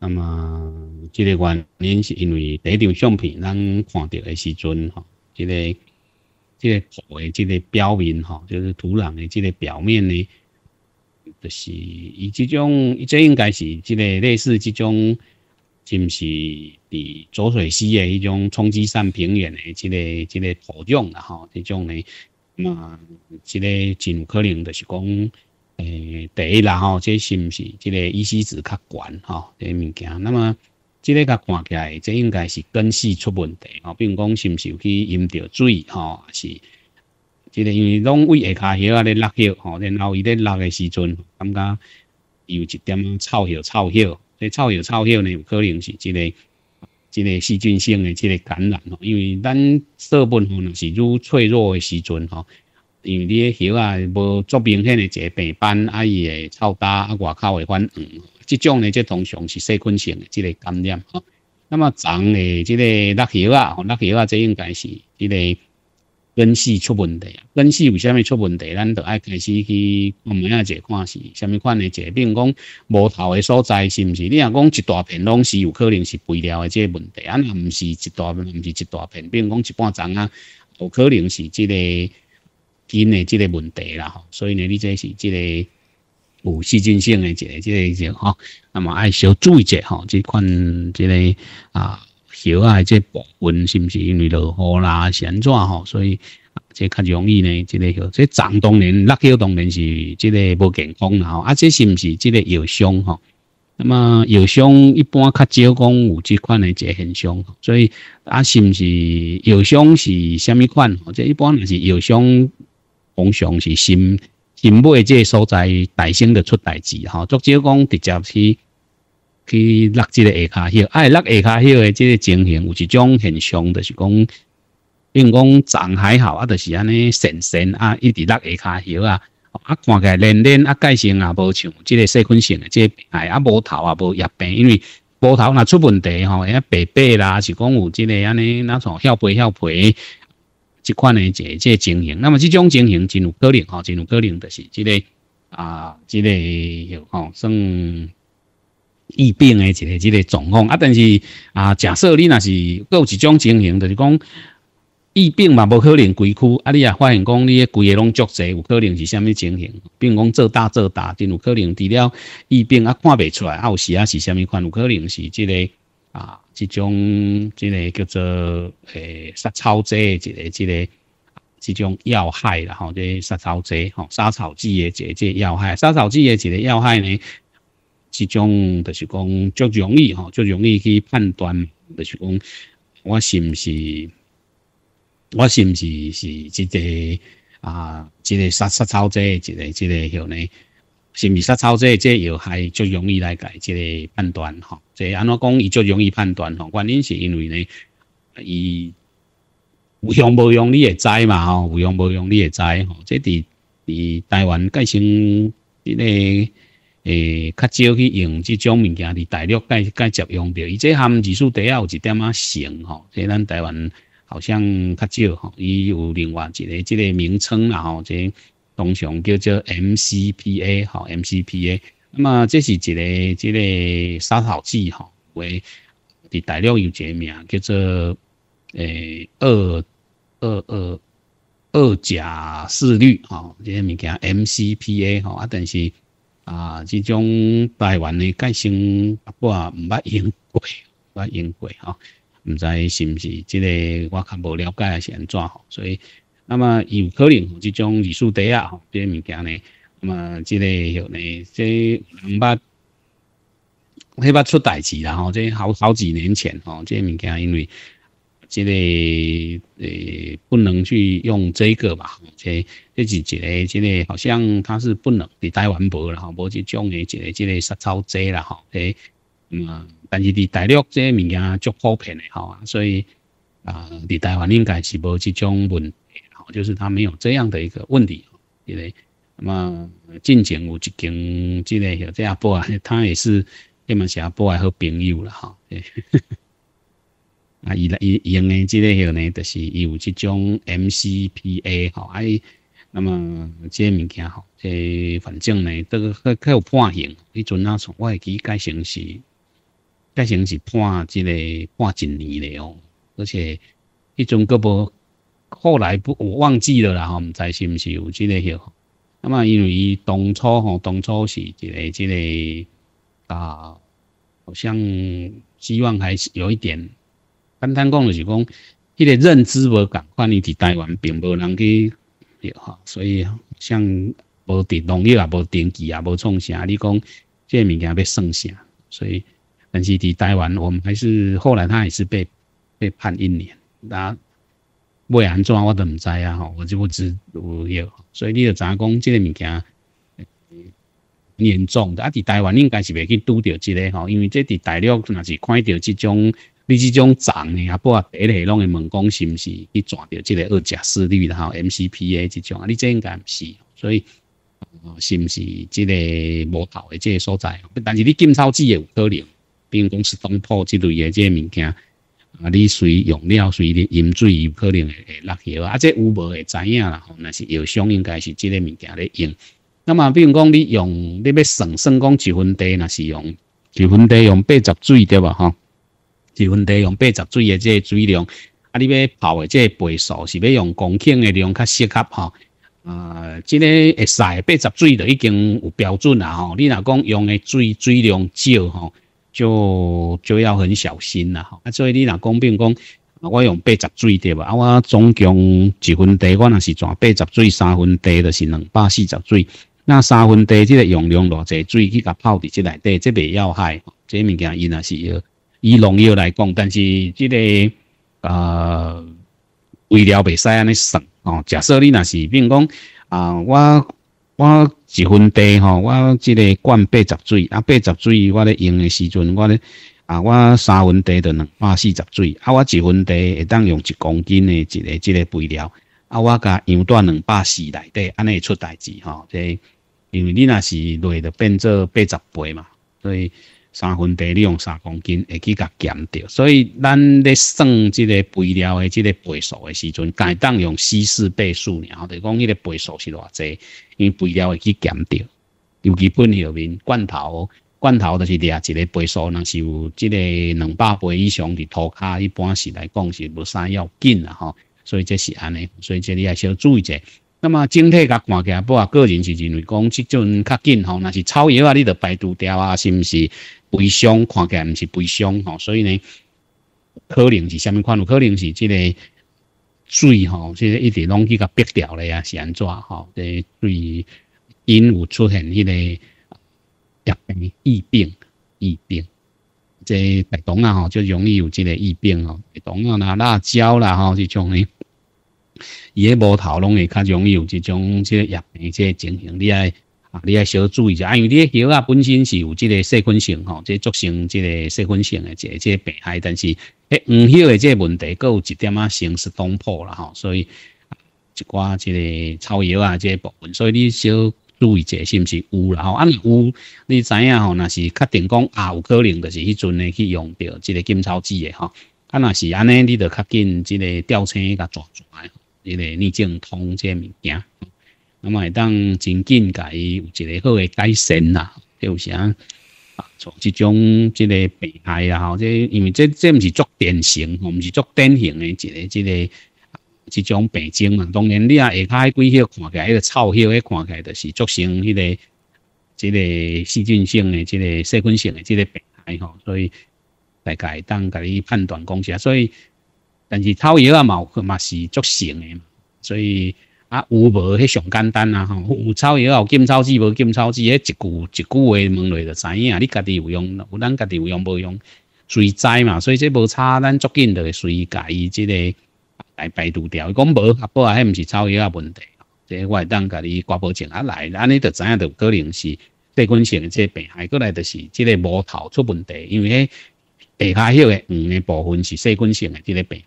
那么，这个原因是因为第一张相片咱看到诶时阵吼，即个即个土诶即个表面吼，就是土壤诶即个表面呢，就是以即种，即应该是即个类似即种。是毋是伫浊水溪诶迄种冲积扇平原诶，即个即个土壤啦吼，即种呢，嘛，即个真有可能就是讲，诶，第一啦吼，即是毋是即个依斯质较悬吼，即个物件，那么即个较看起来，即应该是根系出问题吼，并讲是毋是有去饮着水吼，是，即个因为拢为下骹叶啊咧落去吼，然后伊咧落诶时阵，感觉有一点臭叶臭叶。这臭有臭掉呢，有可能是一个、一个细菌性的这个感染哦。因为咱手可吼是愈脆弱的时阵吼，因为你个手啊无足明显的一个病斑，啊，伊个臭焦啊外口会反黄，即种呢则通常是细菌性的这个感染。那么长的这个落手啊、落手啊，这应该是这个。根系出问题啊！根系为什么出问题？咱着爱开始去慢慢仔者看是，啥物款的？者比如讲，无头的所在是毋是？你若讲一大片拢是有可能是肥料的个问题啊？若毋是一大，毋是一大片，比如讲一半丛啊，有可能是即个根的即个问题啦。吼。所以呢，你这是即个有细菌性的一个，这个就吼，那么爱小注意者吼，即款这个啊。桥啊，即部分是不是因为落雨啦旋转吼，所以即较容易呢？即个吼，即脏当然，垃圾当然是即个无健康啦啊，即是不是即个药伤吼？那么药伤一般较少讲有即款诶即现象，所以啊是不是药伤是虾米款？即一般也是药伤，通常是心心胃即所在，大生的出大事吼，足少讲直接去。去落这个下脚血，哎，落下脚血的这个情形有一种现象，就是讲，因为讲长还好啊，就是安尼神神啊，一直落下脚血啊，啊，看起来连连啊，盖上啊，无像，这个细菌性，这哎啊，无头啊，无牙病，因为无头那出问题吼，也白白啦，是讲有这个安尼那种翘皮翘皮，这款的这这情形，那么这种情形真有可能哈，真有可能就是这个啊，这类哦，算。疫病诶，一个一个状况啊，但是啊，假设你那是各有一种情形，就是讲疫病嘛，无可能规区啊，你啊发现讲你个规个拢足侪，有可能是虾米情形，并讲做大做大，真有可能除了疫病啊，看未出来啊，有时啊是虾米款，有可能是即个啊，即种即个叫做诶杀草剂诶一个即个即种要害啦吼，即杀草剂吼，杀草剂诶即个要害，杀草剂诶一个要害呢？即种就是讲，足容易吼，足容易去判断，就是讲，我是毋是，我是毋是是这个啊，这个杀杀超者，即个即个迄呢，是毋是杀超者，即又害足容易来解即个判断吼。即安怎讲？伊足容易判断吼，原因是因为呢，伊有用无用，你会知嘛吼？有用无用，你会知吼。即伫伫台湾改成迄个。诶，较少去用这种物件伫大陆介介常用着。伊这含技术第幺有一点啊成吼，即咱台湾好像较少吼，伊有另外一个即个名称啦吼，即通常叫做 MCPA 吼，MCPA。那么这是一个即个杀手剂吼，为伫大陆有一个名叫做诶二二二二甲四氯吼，即个物件 MCPA 吼，啊但是。啊，这种台湾的个性我卦唔捌用过，捌用过哈，唔知是毋是这个，我较无了解还是安怎吼？所以，那么有可能这种艺术碟啊，吼，这些物件呢，那么这个有呢，这捌，迄捌出代志啦吼，这好好几年前哦，这些物件因为。即个诶，不能去用这个吧？即这是一个，即个好像他是不能伫台湾博啦，吼，无即种诶即个即个杀草剂啦，吼，诶，嗯，但是伫大陆即个物件足普遍诶，吼啊，所以啊，伫台湾应该是无即种问题，吼，就是他没有这样的一个问题，即个，那么进前有一间即个小店铺啊，他也是厦门小店诶好朋友了，哈，诶。啊，伊来伊用诶，即个许呢，就是伊有即种 MCPA 吼，伊那么即个物件吼，诶，反正呢，这个较有判刑，迄阵那从我会记改成是改成是判即个判一年咧哦，而且迄阵佫无，后来不，我忘记了啦吼，毋知是毋是有即个许，那么因为伊当初吼，当初是一个即个啊，好像希望还是有一点。简单讲就是讲，迄个认知无共款，伊伫台湾并无人去，吼，所以像无伫农业也无登记也无创啥，你讲即个物件要算啥？所以，但是伫台湾我们还是后来他也是被被判一年，那未安怎我都毋知啊，吼，我就不知有，所以你要怎讲，即个物件严重的，啊，伫台湾应该是未去拄着即个，吼，因为这伫大陆若是看到即种。你这种长的，也不话第一拢会问讲是毋是去赚到这个二甲四氯然后 MCPA 这种啊？你这应该毋是，所以是毋是这个无头的这个所在？但是你金草剂也有可能，比如讲是东坡之类的这个物件啊，你随用了随饮水有可能会落药啊，这有无会知影啦？那是药箱应该是这个物件咧用。那么，比如讲你用你欲算算讲一分地那是用一分地用八十水对吧？吼。一份地用八十水这即水量，啊，你要泡这即倍数是要用公顷的量较适合吼。呃，即个诶使八十水的已经有标准啦吼。你若讲用的水水量少吼，就就要很小心啦吼。啊，所以你若讲，比如讲，我用八十水对无？啊，我总共一份地，我若是全八十水，三分地就是两百四十水。那三分地即个用量偌济水去甲泡伫即内底，即袂要害。即物件因若是要。以农药来讲，但是这个呃肥料袂使安尼算哦。假设你那是，比如讲啊，我我一份地吼，我这个灌八十水，啊八十水我咧用的时阵，我咧啊我三分地就两百四十水，啊我一分地会当用一公斤的这个这个肥料，啊我甲羊断两百四内底安尼出代志吼，这因为你那是累的变做八十倍嘛，所以。三分地用三公斤，会去甲减掉。所以咱咧算这个肥料的这个倍数的时阵，该当用稀释倍数，然后就讲迄个倍数是偌济，因为肥料会去减掉。尤其本后面罐头，罐头就是掠一个倍数，那是有这个两百倍以上的涂骹，一般是来讲是无啥要紧啦吼。所以这是安尼，所以这里也稍注意者。那么整体甲看起来，不过个人是认为讲，即阵较紧吼，那是草药啊，你得排除掉啊，是毋是？肥伤看起来唔是肥伤吼，所以呢，可能是虾米款，有可能是即个水吼，即个一直拢去甲憋掉啊，呀，安怎吼，即水因有出现迄个疫疫病，疫病，即白糖啊吼，就容易有即个疫病哦，白糖啦、辣椒啦吼，这种呢，叶无头拢会较容易有这种即疫病，即情形你爱。啊，你爱小注意一下，因为你个药啊本身是有这个细菌性吼，即作成这个细菌性诶这个即病害，但是诶唔药这即问题，佫有一点啊形势突破啦吼，所以一挂即个草药啊，即部分，所以你小注意一下，是毋是有啦吼？啊，有，你知影吼，那是确定讲啊，有可能就是迄阵诶去用着即个金草剂诶吼，啊，那是安尼，你著较紧即个吊车甲抓抓诶，即个逆境通即物件。么会当真紧，甲伊有一个好个改善啦。即有时啊，从这种即个病害啊，即因为即即毋是作典型，毋是作典型嘅一个这个这种病症嘛。当然，你啊下骹迄几许看起来，迄个臭许个看起来，是作成迄个即个细菌性嘅、即个细菌性嘅即个病害吼。所以大家会当甲你判断讲啥，所以但是草药啊嘛可嘛是作成嘅，所以。啊，有无迄上简单啊，吼？有草药有禁草剂，无禁草剂，迄一句一句话问落就知影。你家己有用，有咱家己有用无用，随知嘛。所以这无差，咱足紧就会随家己即个来排除掉。伊讲无，啊，不啊，迄毋是草药问题，即我当家己刮保证啊来，安尼就知影就可能是细菌性的即病，还过来就是即个毛头出问题，因为迄下骹迄个黄诶部分是细菌性的即个病。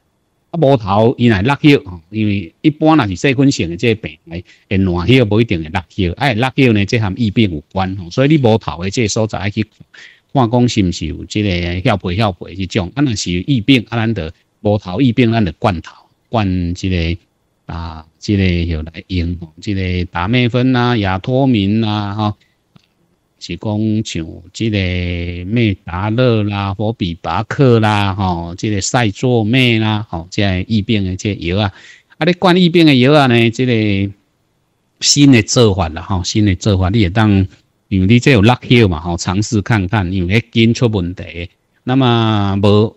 无头，伊来落吼，因为一般那是细菌性的这病会会乱血，不一定会落血。哎，落血呢，这和疫病有关，吼，所以你无头的这所在去，看讲是毋是有这个消白消白这种？啊，那是疫病，啊，咱得无头疫病，咱得灌头，灌这个啊，这个又来用，吼，这个达咩粉啊，亚脱敏啊，吼。是讲像即个咩达乐啦、博比巴克啦、吼，即个赛做咩啦、吼，即个疫病的即药啊，啊你灌疫病的药啊呢，即个新的做法啦、吼，新的做法你也当，因为你即有落药嘛、吼，尝试看看，因为紧出问题。那么无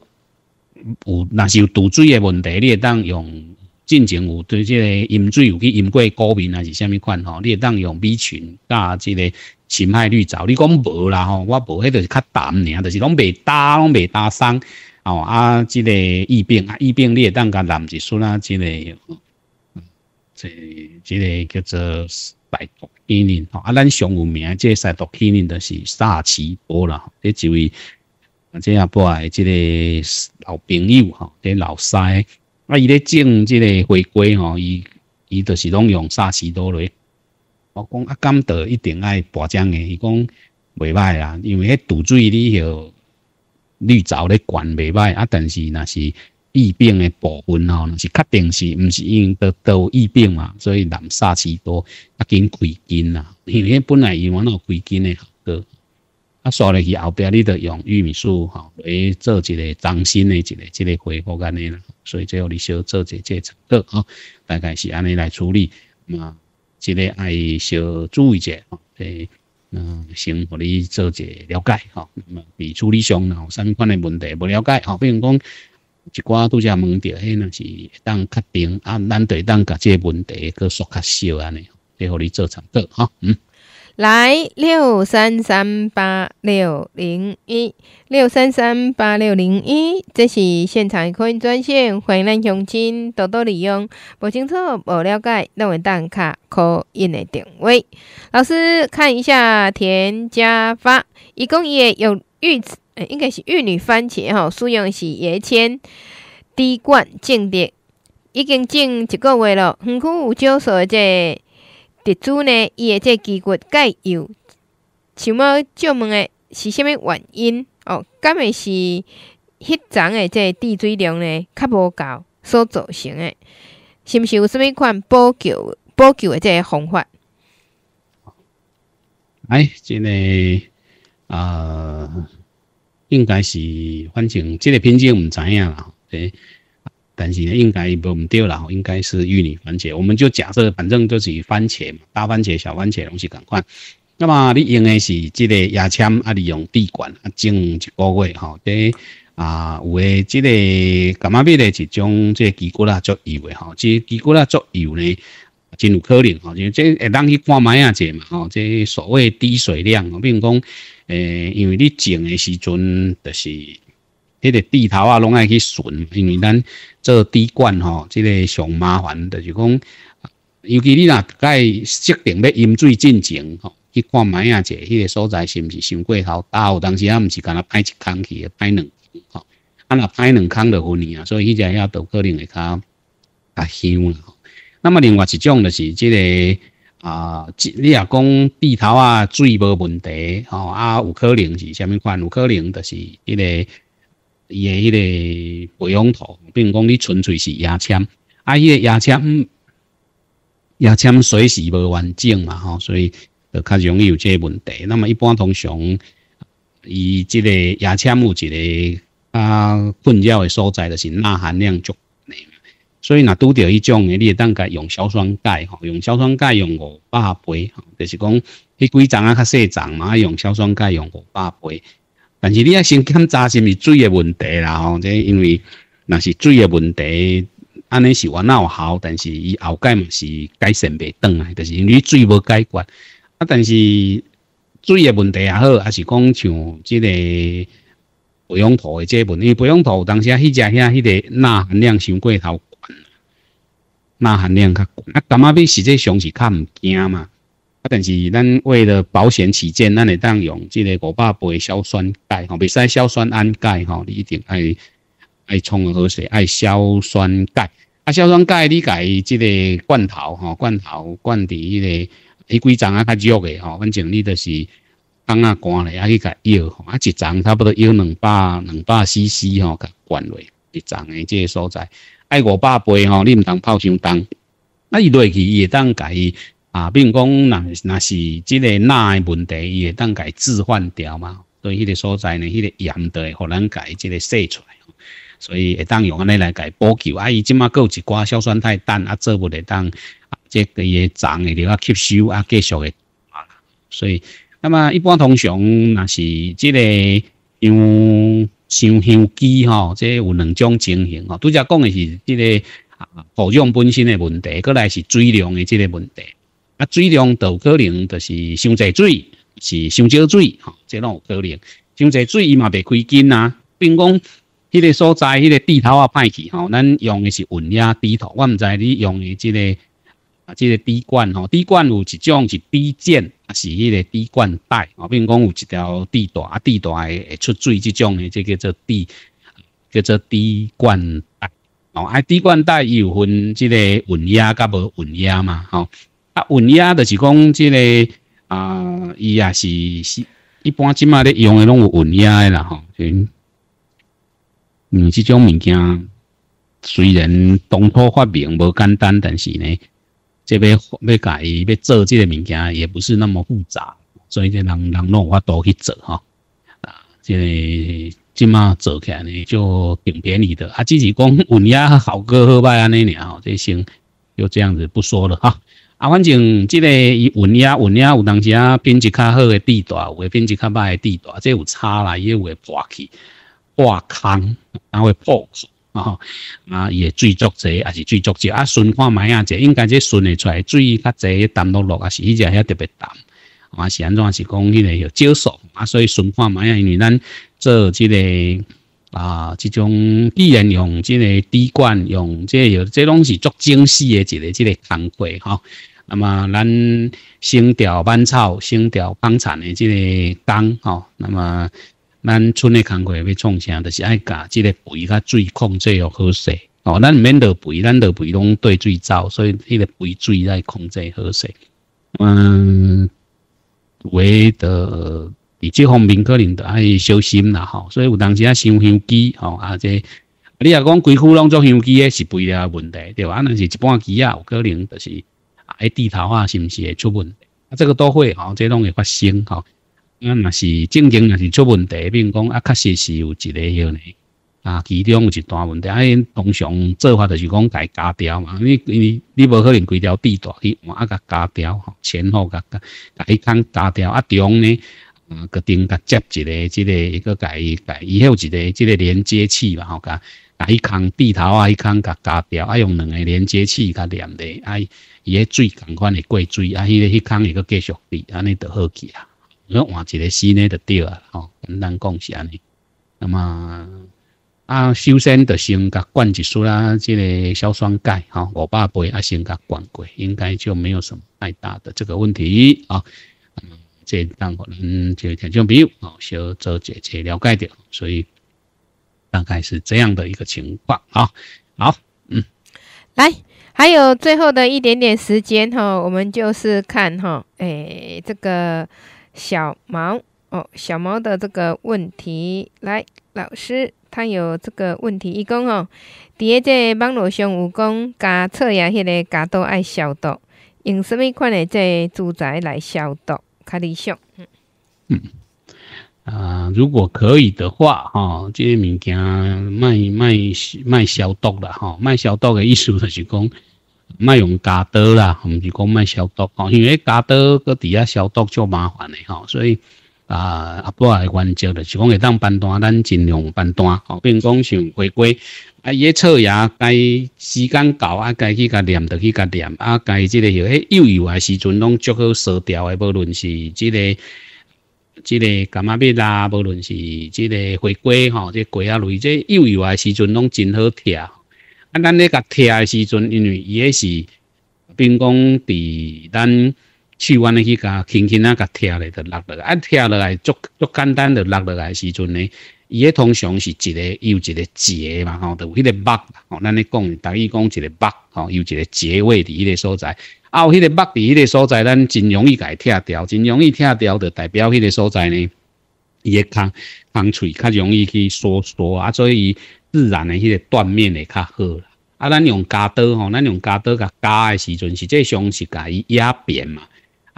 有，若是有毒水的问题，你也当用，进前有对即个饮水有去饮过高明还是虾米款吼，你会当用米群加即个。深海绿藻，你讲无啦吼，我无，迄个是较淡尔，就是拢未搭，拢未搭生哦。啊，即个疫病啊，疫病你会当甲难一素啦，即、个即、即个叫做排毒起因吼。啊，咱上有名即、个排毒起因就是萨奇波啦。迄几位，啊，这阿波爱即个老朋友哈，这老西，啊，伊咧种即个花归吼，伊、伊就是拢用萨奇多来。我讲啊，甘得一定爱保浆的，伊讲未歹啊，因为迄土水哩，吼绿藻哩管未歹啊，但是那是疫病的部分吼，是确定是唔是因为多多疫病嘛，所以南沙子多啊，紧亏紧啦，因为本来伊往个亏紧的好多，啊，刷所去后边你就用玉米树吼来做一个掌心的一个这个恢复间咧啦，所以最后你需要做一个这个两个啊，大概是按你来处理嘛。即个爱小注意者吼，诶，嗯，先互你做者了解吼。那么，伫处理上，然后三款诶问题无了解吼，比如讲，一寡拄则问着，迄那是当确定啊，咱对当甲即个问题去缩少安尼，来互你做参考吼。嗯。来六三三八六零一六三三八六零一，这是现场科云专线，欢迎咱乡亲多多利用，不清楚不了解，那位打卡可印的定位。老师看一下田家发，一共也有玉，应该是玉女番茄哈，使用是叶签滴灌种的，已经种一个月了，很区有浇这者。地主呢，伊的这机果介有，想要借问诶是虾物原因？哦，敢会是迄长诶这地水量呢较无够所造成诶，是毋是有虾物款补救补救诶这方法？哎，即个啊，应该是反正即个品种毋知影啦，对。但是呢，应该不唔对啦吼，应该是芋泥番茄，我们就假设，反正就是番茄嘛，大番茄、小番茄，拢是同款。那么你用的是即个牙签啊，利用滴管啊，种一个月吼。第啊有诶，即个感阿咪的一种即个基骨啦作油诶吼，即基骨啦作油呢，真有可能吼，就即会当去看卖啊这嘛吼，即所谓滴水量，比如讲诶，因为你种诶时阵，就是迄个地头啊，拢爱去顺，因为咱。做滴灌吼，这个上麻烦的就讲，尤其你甲伊设定要饮水进前吼，去看买啊，只迄个所在是毋是伤过头？有当时啊，毋是敢那派一空去，派两，啊那派两空就分啊，所以迄只遐都可能会较啊香。那么另外一种就是即个啊，你若讲地头啊水无问题，吼啊有可能是虾米款，有可能就是迄个。伊个迄个培养土，并讲你纯粹是牙签，啊，伊个牙签牙签水是无完整嘛吼，所以就较容易有这问题。那么一般通常伊这个牙签有一个啊，困扰的所在就是钠含量足呢。所以那拄着一种的，你会当该用硝酸钙吼，用硝酸钙用五百倍吼，就是讲迄几丛啊较细丛嘛，用硝酸钙用五百倍。但是你要先检查是毋是水嘅问题啦，吼，即因为那是水嘅问题，安尼是完闹效，但是伊后盖嘛是改善未转啊，就是因为水无解决，啊，但是水嘅问题也好，还是讲像即个培养土嘅即个问题，培养土有当时啊，迄只遐迄个钠含量伤过头高，钠含量较悬，啊，感觉比实际上是较毋惊嘛。但是咱为了保险起见，咱会当用这个五百倍硝酸钙吼，袂使硝酸铵钙吼，你一定爱爱冲好水，爱硝酸钙。啊，硝酸钙你己即个罐头吼，罐头罐底迄个迄几丛啊较弱诶吼，反正你就是当啊干嘞，啊去甲摇吼，啊一丛差不多摇两百两百 CC 吼，甲灌去一丛的这个所在，爱五百倍吼，你毋当泡伤重，啊，伊落去伊会当家伊。啊，比如讲，那那是即个钠的问题，伊会当家置换掉嘛？对迄个所在呢，迄个盐会互咱家即个洗出来，所以会当用安尼来家补救。啊，伊即马够一寡硝酸钛氮，啊做物得当，即个也会个了吸收啊，继续个。啊，所以那么一般通常那是即个用香香机吼，即有两种情形吼，拄则讲诶是即个啊，土壤本身的问题，个来是水量诶即个问题。啊，水量都有可能，就是伤济水，是伤少水，吼，这拢有可能。伤济水伊嘛袂开紧啊，并讲迄个所在迄个地头啊歹去，吼，咱用的是混压地头，我唔知你用的即个啊，即个滴管吼，滴管有一种是滴溅，啊，是迄个滴灌带，啊，并讲有一条地带啊，地带出水即种的，即叫做滴，叫做滴灌带，哦，啊，滴灌带有分即个混压甲无混压嘛，吼。啊，稳压就是讲，即个啊，伊也是是一般即马咧用的拢有稳压的啦吼。嗯，即种物件虽然当初发明无简单，但是呢，即要要改要做即个物件也不是那么复杂，所以这人人拢法多去做哈。啊，即即马做起来呢就挺便宜的啊，只是讲稳压好个好歹安尼了吼，这先就这样子不说了哈。啊，反正即个伊文雅文雅有当时啊，品质较好诶地段，有诶品质较歹诶地段，即有差啦，也有诶破起、破坑，也会破坑啊啊！伊诶水浊者，也是水浊者啊？顺化买啊者，应该即顺会出来水较侪淡落落，啊，是伊只遐特别淡，啊是安怎是讲迄个叫焦熟啊？所以顺化买啊，因为咱做即个。啊，这种既然用这个滴灌，用这个、这拢是做精细的一个这个工贵哈。那么咱生调班草、生调帮产的这个缸哈，那么咱村的工贵要创啥？就是爱搞这个肥甲水控制要好些哦。咱免落肥，咱落肥拢对水走，所以迄个肥水在控制好些。嗯，为的。伫这方面可能着爱小心啦吼，所以有当时啊伤胸肌吼，啊这你若讲规副拢做胸肌也是不了问题，对伐？那是一般机啊，有可能就是啊地头啊，是毋是会出问题？啊，这个都会吼，这拢会发生吼。啊，那是正经，那是出问题，并讲啊，确实是有一个样嘞。啊，其中有一段问题，啊因通常做法就是讲改加条嘛，你你你无可能规条地大去，换啊改加条吼，前后改改改一坑加条啊中呢？个顶个接一个，即个一个改一改，以后一个即个连接器吧，吼甲甲一空地头啊一空甲夹掉，啊用两个连接器甲连的，啊伊个水同款的过水啊，迄个迄空一个继续滴，安尼就好起啊。因换一个新的就对啊，吼，简单讲是安尼。那么啊，首先就先甲灌一束啦，即个硝酸钙吼，五百倍啊先甲灌过，应该就没有什么太大的这个问题啊。这当可能就听众朋友哦，要找姐姐了解掉，所以大概是这样的一个情况啊。好，嗯，来，还有最后的一点点时间哈，我们就是看哈，哎，这个小毛哦，小毛的这个问题，来，老师他有这个问题一公哦，在这网络上，有功，加测牙迄个加多爱消毒，用什么款的这住宅来消毒？开理想，嗯嗯啊，如果可以的话，哈，这些物件卖卖卖消毒啦，哈，卖消毒的意思就是讲卖用加刀啦，唔是讲卖消毒，哦，因为加刀搁底下消毒就麻烦嘅，哈，所以。啊，阿爸个原则就是讲会当搬单，咱尽量搬单。好，并讲像回归，啊，伊草牙该时间到啊，该去甲念，就去甲念。啊，该即个许迄幼幼诶时阵，拢足好烧调诶，无论是即个，即个干阿米拉，无论是即个回归吼，即鸡啊类，即幼幼啊时阵拢真好拆啊，咱咧甲拆诶时阵，因为伊也是，并讲伫咱。手腕的去个轻轻甲个贴来就落来，啊拆落来足足简单的落落来时阵呢，伊个通常是一个有一个结嘛，吼，有迄个肉吼，咱咧讲，逐于讲一个肉吼，有一个结位伫迄个所在，啊有迄个肉伫迄个所在，咱真容易伊拆掉，真容易拆掉就代表迄个所在呢，伊个康康脆较容易去收缩啊，所以自然的迄个断面会较好啦。啊，咱用加刀吼，咱用加刀甲加的时阵是际上是甲伊压扁嘛。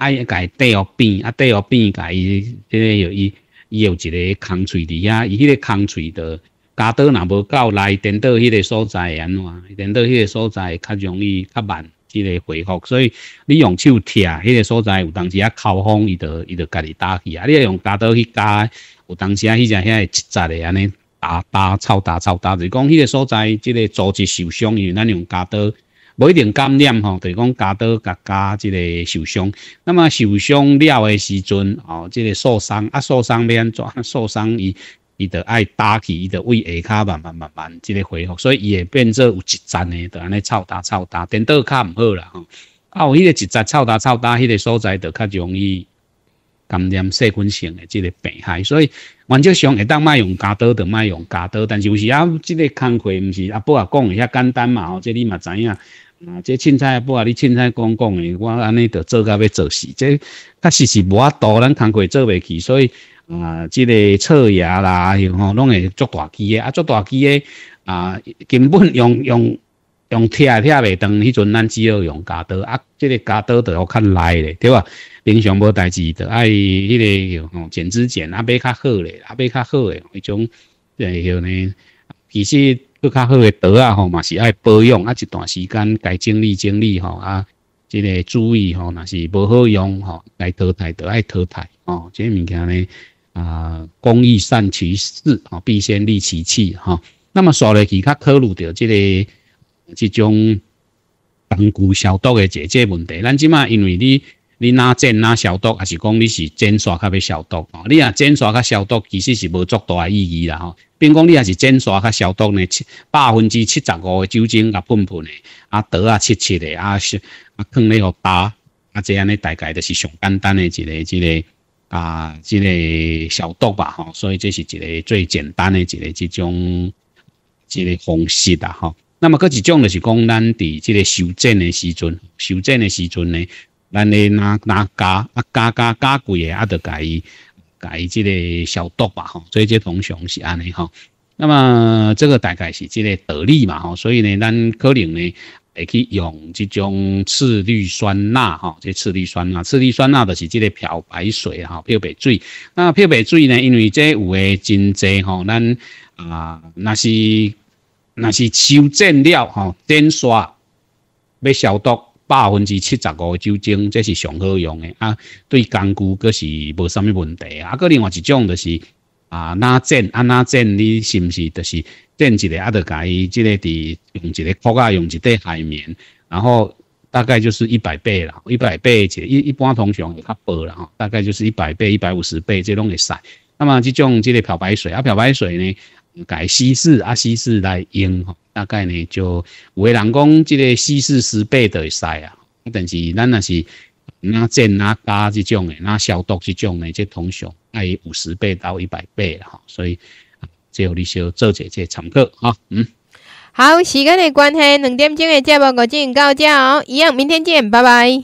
啊，家底下扁。啊，底下边家伊迄个伊伊有一个空喙伫遐，伊迄个空喙的加刀若无够来，剪刀迄个所在安怎？剪刀迄个所在较容易较慢，即个恢复。所以你用手贴，迄个所在有当时啊，口风伊就伊就家己打去啊。你要用加刀去加，有当时啊，迄只遐会积杂的安尼打打臭打臭打，就讲迄个所在即个组织受伤，因为咱用加刀。不一定感染吼，就讲加刀加加这个受伤。那么受伤了的时阵哦，这个受伤啊，受伤边，受伤伊伊就爱打起，伊的胃下骹慢慢慢慢即个恢复，所以伊会变做有一扎诶，就安尼抽打抽打，颠倒较毋好啦吼。啊，有伊个一扎抽打抽打，伊个所在就较容易感染细菌性诶即个病害。所以原则上会当卖用加刀，就卖用加刀，但是有时啊，这个工课毋是啊，波啊讲一下简单嘛，哦，这你嘛知影。啊，这凊彩不啊？你凊彩讲讲的，我安尼着做，甲要做死。这确实是无法度，咱工课做未起，所以啊，这个册牙啦，吼，拢会做大机的啊，做大机的啊，根本用用用拆拆袂断，迄阵咱只好用夹刀啊，这个夹刀就较耐咧，对吧？平常无代志着爱迄个吼剪纸剪，啊，买较好咧，啊，买较好的迄种，诶，叫呢，其实。搁较好诶刀啊吼嘛是爱保养啊一段时间该整理整理吼啊，即个注意吼，若是无好用吼，该淘汰就爱淘汰哦。即个物件呢，啊，工欲善其事吼，必先利其器吼。那么说了其较考虑到即个即种工具消毒个这这问题，咱即马因为你。你哪剪哪消毒，还是讲你是剪刷较比消毒？你啊剪刷较消毒，其实是无足大意义啦吼。并讲你也是剪刷较消毒呢，七百分之七十五的酒精甲喷喷的，啊，刀啊切切的，啊是啊，放咧互打，啊，这样呢大概就是上简单的一个一个。啊一个消毒吧吼。所以这是一个最简单的一个这种一个方式啦吼。那么搁一种就是讲咱伫这个修剪的时阵，修剪的时阵呢。咱哩拿拿加啊加加加贵诶，啊，就改改即个消毒吧吼。所以即通常是安尼吼。那么这个大概是即个得力嘛吼。所以呢，咱可能呢会去用即种次氯酸钠吼，即次氯酸钠、次氯酸钠就是即个漂白水吼，漂白水。那漂白水呢，因为即有诶真济吼，咱啊那是那是修正料吼，电刷要消毒。百分之七十五酒精，这是上好用的啊。对工具阁是无啥物问题啊。啊，阁另外一种就是啊，哪针啊哪针，你是不是就是针一个啊？甲伊即个滴用一个高啊，用一块海绵，然后大概就是一百倍啦，一百倍即一一般通常会较薄啦吼，大概就是一百倍、一百五十倍这拢会使。那么这种即个漂白水啊，漂白水呢？改稀释啊，稀释来用吼，大概呢就有个人讲，这个稀释十倍都会使啊，但是咱那是那煎那加这种的，那消毒这种的，这通常爱五十倍到一百倍了哈，所以有你先做一姐参考哈，嗯，好，时间的关系，两点钟的节目我行到这哦，一样明天见，拜拜。